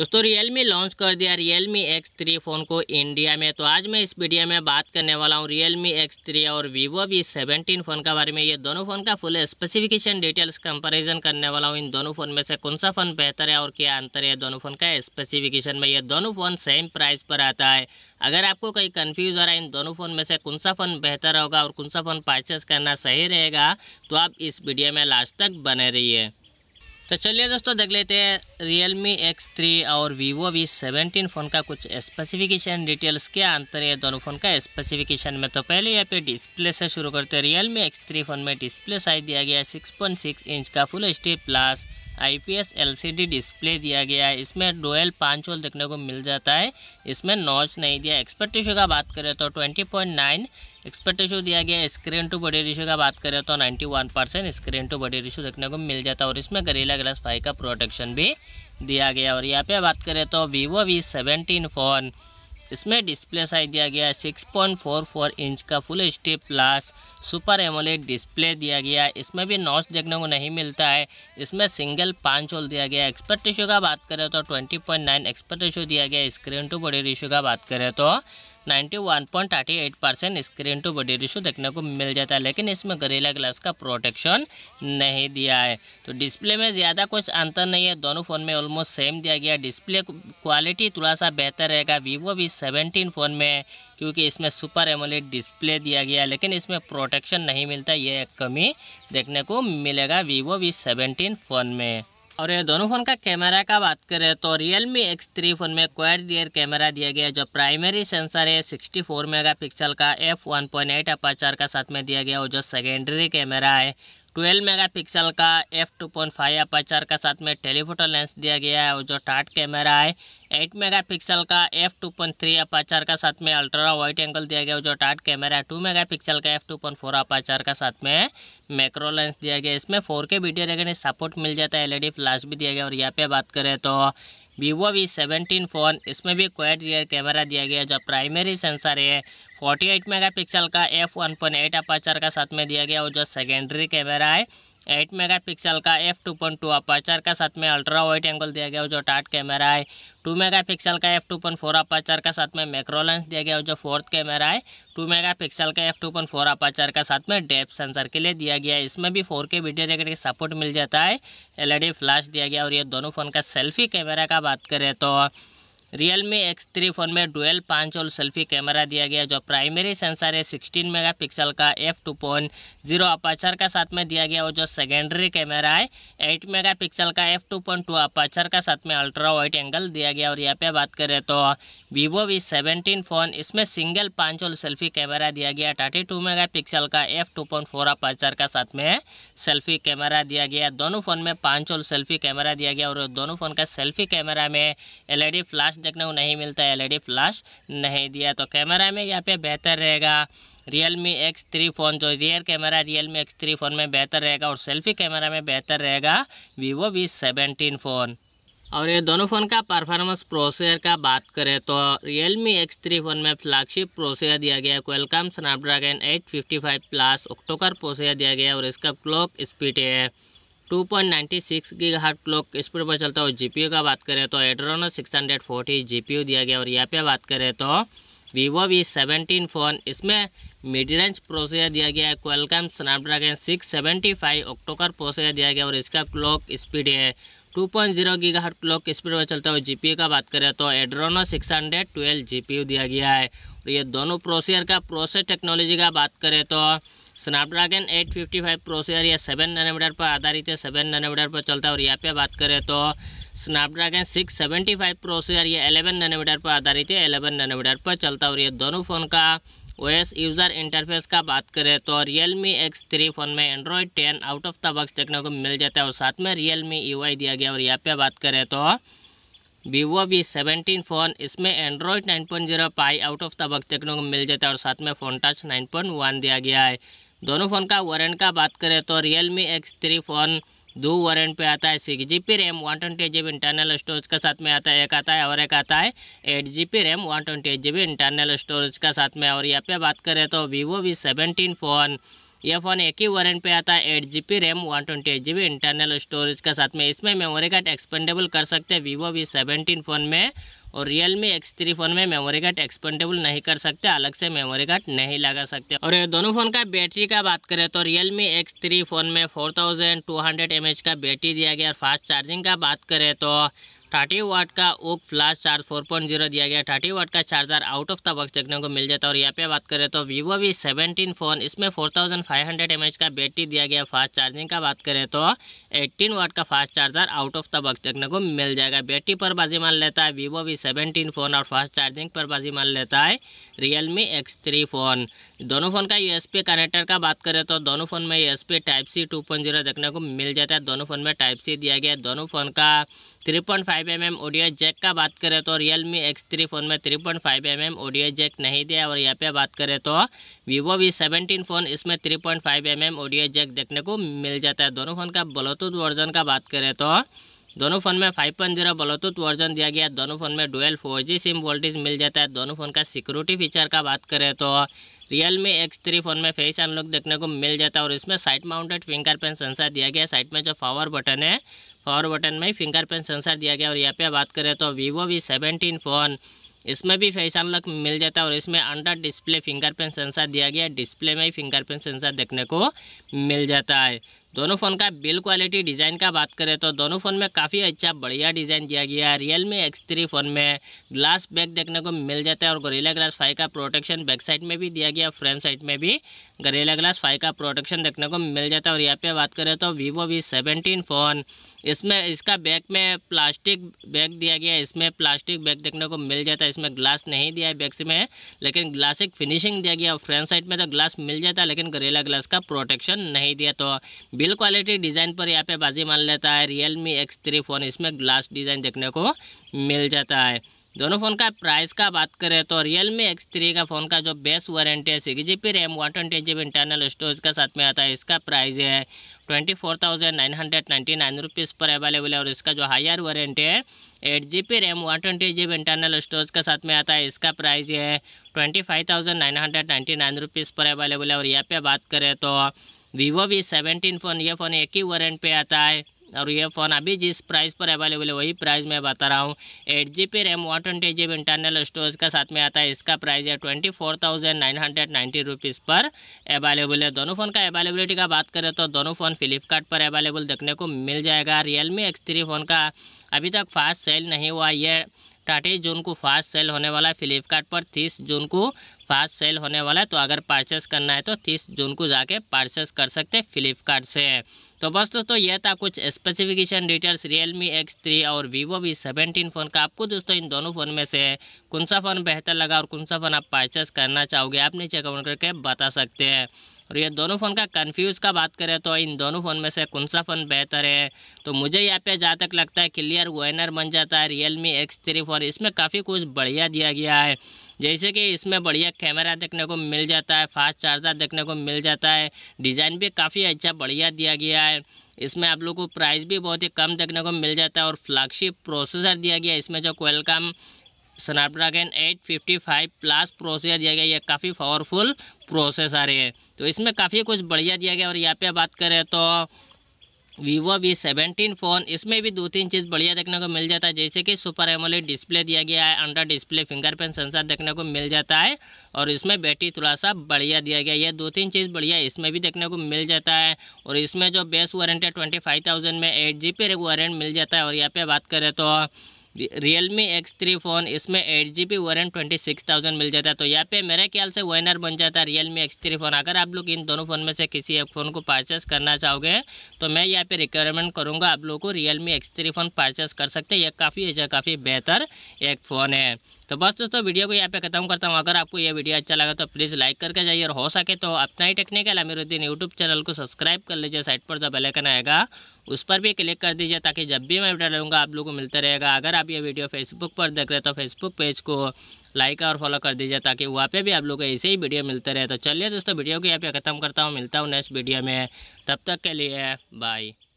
दोस्तों Realme launch कर दिया रियलमी एक्स थ्री फ़ोन को इंडिया में तो आज मैं इस वीडियो में बात करने वाला हूँ रियलमी एक्स थ्री और वीवो वी सेवेंटीन फ़ोन के बारे में ये दोनों फ़ोन का फुल स्पेसिफिकेशन डिटेल्स कंपेरिजन करने वाला हूँ इन दोनों फ़ोन में से कौन सा फ़ोन बेहतर है और क्या अंतर है दोनों फ़ोन का स्पेसिफिकेशन में ये दोनों फ़ोन सेम प्राइस पर आता है अगर आपको कहीं कन्फ्यूज़ हो रहा है इन दोनों फ़ोन में से कौन सा फ़ोन बेहतर होगा और कौन सा फ़ोन परचेस करना सही रहेगा तो आप इस वीडियो में लास्ट तक बने रहिए तो चलिए दोस्तों देख लेते हैं रियल मी एक्स थ्री और वीवो वी सेवेंटीन फ़ोन का कुछ स्पेसिफिकेशन डिटेल्स क्या अंतर है दोनों फ़ोन का स्पेसिफिकेशन में तो पहले यहाँ पे डिस्प्ले से शुरू करते हैं Realme X three phone में डिस्प्ले साइज दिया गया है सिक्स पॉइंट सिक्स इंच का full H plus IPS LCD display दिया गया है इसमें डोएल पांच होल देखने को मिल जाता है इसमें नॉच नहीं दिया एक्सपर्ट रेशो का बात करें तो twenty point nine aspect ratio दिया गया स्क्रीन टू बॉडी रेशो का बात करें तो ninety one percent screen to body ratio देखने को मिल जाता है और इसमें गरीला ग्लास फाइव का प्रोटेक्शन भी दिया गया और यहाँ पे बात करें तो वीवो वी सेवेंटीन फ़ोन इसमें डिस्प्ले साइज दिया गया 6.44 इंच का full H plus super AMOLED display दिया गया इसमें भी नॉच देखने को नहीं मिलता है इसमें सिंगल पांच होल दिया गया एक्सपर्ट रेशियो का बात करें तो 20.9 एक्सपर्ट रेशियो दिया गया स्क्रीन टू बॉडी रेशियो का बात करें तो 91.38 percent screen to body ratio देखने को मिल जाता है लेकिन इसमें गरीला ग्लास का प्रोटेक्शन नहीं दिया है तो डिस्प्ले में ज़्यादा कुछ अंतर नहीं है दोनों फ़ोन में ऑलमोस्ट सेम दिया गया डिस्प्ले क्वालिटी थोड़ा सा बेहतर रहेगा वीवो वी सेवेंटीन फ़ोन में क्योंकि इसमें सुपर एमोलेड डिस्प्ले दिया गया लेकिन इसमें प्रोटेक्शन नहीं मिलता ये एक कमी देखने को मिलेगा वीवो वी सेवेंटीन फ़ोन में और ये दोनों फ़ोन का कैमरा का बात करें तो Realme X three phone में क्वाड रियर कैमरा दिया गया है जो प्राइमरी सेंसर है 64 मेगापिक्सल का F one point eight aperture का साथ में दिया गया और जो सेकेंडरी कैमरा है 12 मेगापिक्सल का F two point five aperture का साथ में टेलीफोटो लेंस दिया गया है और जो टाट कैमरा है 8 मेगापिक्सल का F two point three aperture का साथ में अल्ट्रा वाइट एंगल दिया गया है जो टाट कैमरा है 2 मेगापिक्सल का F two point four aperture का साथ में मैक्रो लेंस दिया गया इसमें फोर के वीडियो रेगने सपोर्ट मिल जाता है एल फ्लैश e भी दिया गया और यहाँ पे बात करें तो वीवो वी सेवनटीन फ़ोन इसमें भी क्वेट रियर कैमरा दिया गया जो प्राइमरी सेंसर है फोर्टी एट मेगा पिक्सल का F one point eight aperture का साथ में दिया गया और जो सेकेंडरी कैमरा है एट मेगा पिक्सल का F two point two aperture का साथ में अल्ट्रा वाइट एंगल दिया गया और जो टाट कैमरा है टू मेगा पिक्सल का F two point four aperture का साथ में मैक्रोलेंस दिया गया और जो फोर्थ कैमरा है टू मेगा पिक्सल का F two point four aperture का साथ में डेप सेंसर के लिए दिया गया है इसमें भी फोर के वीडियो रिकॉर्डिंग सपोर्ट मिल जाता है डी फ्लैश e दिया गया और ये दोनों फ़ोन का सेल्फी कैमरा का बात करें तो Realme X three phone में dual punch hole selfie camera दिया गया जो प्राइमरी सेंसर है सिक्सटीन मेगा पिक्सल का F two point zero aperture का साथ में दिया गया और जो सेकेंडरी कैमरा है एट मेगा पिक्सल का F two point two aperture का साथ में अल्ट्रा वाइट एंगल दिया गया और यहाँ पे बात करें तो वीवो वी सेवेंटीन फ़ोन इसमें single punch hole selfie camera दिया गया थर्टी टू मेगा पिक्सल का F two point four aperture का साथ में सेल्फी कैमरा दिया गया दोनों फ़ोन में पाँच ओल सेल्फी कैमरा दिया गया और दोनों फ़ोन का सेल्फी कैमरा में एल ई डी फ्लैश देखने को नहीं मिलता है एलईडी फ्लैश नहीं दिया तो कैमरा में यहाँ पे बेहतर रहेगा Realme X three phone जो rear camera Realme X three phone में बेहतर रहेगा और सेल्फी कैमरा में बेहतर रहेगा वीवो वी सेवेंटीन फ़ोन और ये दोनों फ़ोन का परफॉर्मेंस प्रोसेसर का बात करें तो Realme X three phone में फ्लैगशिप प्रोसेसर दिया गया है Qualcomm Snapdragon eight fifty five plus octacore processor दिया गया है और इसका क्लॉक स्पीड है two point ninety six gigahertz clock speed पर चलता है जी पी का बात करें तो Adreno six hundred forty G P दिया गया और यहाँ पे बात करें तो वीवो वी सेवेंटीन फ़ोन इसमें मिड रेंज प्रोसेसर दिया गया है Qualcomm Snapdragon six seventy five octacore processor दिया गया और इसका क्लॉक स्पीड है टू पॉइंट जीरो गीगा हट क्लॉक स्पीड पर चलता है जी पी का बात करें तो Adreno six hundred twelve G P दिया गया है और ये दोनों प्रोसेसर का प्रोसेस टेक्नोलॉजी का बात करें तो स्नैपड्रैगन 855 प्रोसेसर यह सेवन नैनोमीटर पर आधारित है सेवन नैनोमीटर पर चलता है और यहाँ पे बात करें तो स्नैपड्रैगन 675 प्रोसेसर या 11 नैनोमीटर पर आधारित है 11 नैनोमीटर पर चलता है और ये दोनों फ़ोन का ओएस यूज़र इंटरफेस का बात करें तो रियलमी एक्स थ्री फ़ोन में Android ten out of the box देखने को मिल जाता है और साथ में रियलमी यूआई दिया गया और यहाँ पे बात करें तो वीवो वी सेवेंटीन फ़ोन इसमें Android nine point zero pie out of the box देखने को मिल जाता है और साथ में Funtouch nine point one दिया गया है दोनों फ़ोन का वारंट का बात करें तो Realme X three phone दो वारंट पे आता है six G B RAM one twenty G B internal storage के साथ में आता है एक आता है और एक आता है eight G B RAM one twenty eight G B internal storage के साथ में और यहाँ पे बात करें तो वीवो वी सेवेंटीन फ़ोन ये फ़ोन एक ही वारंट पे आता है eight G B RAM one twenty eight G B internal storage के साथ में इसमें मेमोरी कार्ड एक्सपेंडेबल कर सकते हैं वीवो वी सेवेंटीन फ़ोन में और Realme X three phone में मेमोरी कार्ड एक्सपेंडेबल नहीं कर सकते अलग से मेमोरी कार्ड नहीं लगा सकते और दोनों फ़ोन का बैटरी का बात करें तो Realme X three phone में four thousand two hundred M H का बैटरी दिया गया और फास्ट चार्जिंग का बात करें तो थर्टी वाट का ओक फ्लास चार्ज फोर पॉइंट जीरो दिया गया थर्टी वाट का charger out of the box देखने को मिल जाता है और यहाँ पे बात करें तो वीवो वी सेवेंटीन फ़ोन इसमें four thousand five hundred M H का बैटरी दिया गया फास्ट चार्जिंग का बात करें तो एट्टीन वाट का fast charger out of the box देखने को मिल जाएगा बैटरी पर बाजी मान लेता है वीवो वी सेवेंटीन फ़ोन और फास्ट चार्जिंग पर बाजी मान लेता है रियलमी एक्स थ्री फ़ोन दोनों फ़ोन का यू एस पी कनेक्टर का बात करें तो दोनों फ़ोन में U S B type C two point zero देखने को मिल जाता है दोनों फ़ोन में टाइप सी दिया गया दोनों फ़ोन का three point five five M M jack का बात करें तो Realme X three phone में three point five M M audio jack नहीं दिया और यहाँ पे बात करें तो वीवो वी सेवेंटीन फ़ोन इसमें three point five M M audio jack देखने को मिल जाता है दोनों फ़ोन का ब्लूटूथ वर्जन का बात करें तो दोनों फ़ोन में five point zero Bluetooth version दिया गया दोनों फ़ोन में dual four G SIM VoLTE मिल जाता है दोनों फ़ोन का सिक्योरिटी फीचर का बात करें तो Realme X three phone में फेस अनलॉक देखने को मिल जाता है और इसमें साइड माउंटेड फिंगरप्रिंट सेंसर दिया गया साइड में जो पावर बटन है पावर बटन में ही फिंगरप्रिंट सेंसर दिया गया और यहाँ पे बात करें तो वीवो वी सेवेंटीन फ़ोन इसमें भी फेस अनलॉक मिल जाता है और इसमें अंडर डिस्प्ले फिंगरप्रिंट सेंसर दिया गया डिस्प्ले में ही फिंगरप्रिंट सेंसर देखने को मिल जाता है दोनों फ़ोन का बिल क्वालिटी डिज़ाइन का बात करें तो दोनों फ़ोन में काफ़ी अच्छा बढ़िया डिज़ाइन दिया गया है Realme X three phone में ग्लास बैक देखने को मिल जाता है और गोरेला ग्लास फाइव का प्रोटेक्शन बैक साइड में भी दिया गया फ्रंट साइड में भी गोरेला ग्लास फाइव का प्रोटेक्शन देखने को मिल जाता है और यहाँ पर बात करें तो वीवो वी सेवेंटीन फ़ोन इसमें इसका बैग में प्लास्टिक बैग दिया गया है इसमें प्लास्टिक बैग देखने को मिल जाता है इसमें ग्लास नहीं दिया है बैग में लेकिन ग्लासिक फिनिशिंग दिया गया फ्रंट साइड में तो ग्लास मिल जाता है लेकिन गरेला ग्लास का प्रोटेक्शन नहीं दिया तो बिल क्वालिटी डिज़ाइन पर यहाँ पे बाजी मान लेता है Realme X three phone इसमें ग्लास डिज़ाइन देखने को मिल जाता है दोनों फ़ोन का प्राइस का बात करें तो रियल मी एक्स थ्री का फ़ोन का जो बेस्ट वारंटी है six G B RAM one twenty G B internal storage का साथ में आता है इसका प्राइस है twenty four thousand nine hundred ninety nine rupees पर अवेलेबल है और इसका जो हायर वारंटी है eight G B RAM one twenty G B internal storage का साथ में आता है इसका प्राइस है twenty five thousand nine hundred ninety nine rupees पर अवेलेबल है और यहाँ पे बात करें तो वीवो वी सेवेंटीन फ़ोन ये फ़ोन एक ही वारंट पे आता है और ये फ़ोन अभी जिस प्राइस पर अवेलेबल है वही प्राइस मैं बता रहा हूँ eight G B RAM one twenty G B internal storage का साथ में आता है इसका प्राइस है twenty four thousand nine hundred ninety rupees पर अवेलेबल है दोनों फ़ोन का अवेलेबिलिटी का बात करें तो दोनों फ़ोन फ्लिपकार्ट पर अवेलेबल देखने को मिल जाएगा Realme X three phone का अभी तक फास्ट सेल नहीं हुआ ये थर्टी जून को फास्ट सेल होने वाला है फ्लिपकार्ट पर तीस जून को फास्ट सेल होने वाला है तो अगर परचेस करना है तो तीस जून को जाके परचेस कर सकते हैं फ्लिपकार्ट से तो बस दोस्तों तो यह था कुछ specification details Realme X three और वीवो वी सेवेंटीन फ़ोन का आपको दोस्तों इन दोनों फ़ोन में से कौन सा फ़ोन बेहतर लगा और कौन सा फ़ोन आप परचेस करना चाहोगे आप नीचे कमेंट करके बता सकते हैं और ये दोनों फ़ोन का कन्फ्यूज़ का बात करें तो इन दोनों फ़ोन में से कौन सा फ़ोन बेहतर है तो मुझे यहाँ पे जहाँ तक लगता है क्लियर वेनर बन जाता है रियल मी एक्स थ्री फोर इसमें काफ़ी कुछ बढ़िया दिया गया है जैसे कि इसमें बढ़िया कैमरा देखने को मिल जाता है फास्ट चार्जर देखने को मिल जाता है डिज़ाइन भी काफ़ी अच्छा बढ़िया दिया गया है इसमें आप लोग को प्राइस भी बहुत ही कम देखने को मिल जाता है और फ्लैगशिप प्रोसेसर दिया गया है इसमें जो क्वेलकम स्नैपड्रैगन 855 प्लस प्रोसेसर दिया गया ये काफ़ी पावरफुल प्रोसेसर है तो इसमें काफ़ी कुछ बढ़िया दिया गया और यहाँ पे बात करें तो वीवो वी सेवेंटीन फ़ोन इसमें भी दो तीन चीज़ बढ़िया देखने को मिल जाता है जैसे कि सुपर एमोलेड डिस्प्ले दिया गया है अंडर डिस्प्ले फिंगरप्रिंट सेंसर देखने को मिल जाता है और इसमें बैटरी थोड़ा सा बढ़िया दिया गया है दो तीन चीज़ बढ़िया इसमें भी देखने को मिल जाता है और इसमें जो बेस्ट वारंट है ट्वेंटी फाइव थाउजेंड में एट जी वारंट मिल जाता है और यहाँ पर बात करें तो Realme X three phone इसमें eight G B one twenty six thousand मिल जाता है तो यहाँ पे मेरे ख्याल से वनर बन जाता है Realme X three phone अगर आप लोग इन दोनों फ़ोन में से किसी एक फ़ोन को परचेस करना चाहोगे तो मैं यहाँ पे रिक्वायरमेंट करूँगा आप लोग को Realme X three phone purchase कर सकते हैं यह काफ़ी काफ़ी बेहतर एक फ़ोन है तो बस दोस्तों वीडियो को यहाँ पे खत्म करता हूँ अगर आपको यह वीडियो अच्छा लगा तो प्लीज़ लाइक करके जाइए और हो सके तो अपना ही टेक्निकल अमीरुद्दीन यूट्यूब चैनल को सब्सक्राइब कर लीजिए साइट पर जो बेलकन आएगा उस पर भी क्लिक कर दीजिए ताकि जब भी मैं वीडियो लूँगा आप लोगों को मिलता रहेगा अगर आप ये वीडियो फेसबुक पर देख रहे तो फेसबुक पेज को लाइक और फॉलो कर दीजिए ताकि वहाँ पे भी आप लोग को ऐसे ही वीडियो मिलते रहे तो चलिए दोस्तों वीडियो को यहाँ पे ख़त्म करता हूँ मिलता हूँ नेक्स्ट वीडियो में तब तक के लिए बाय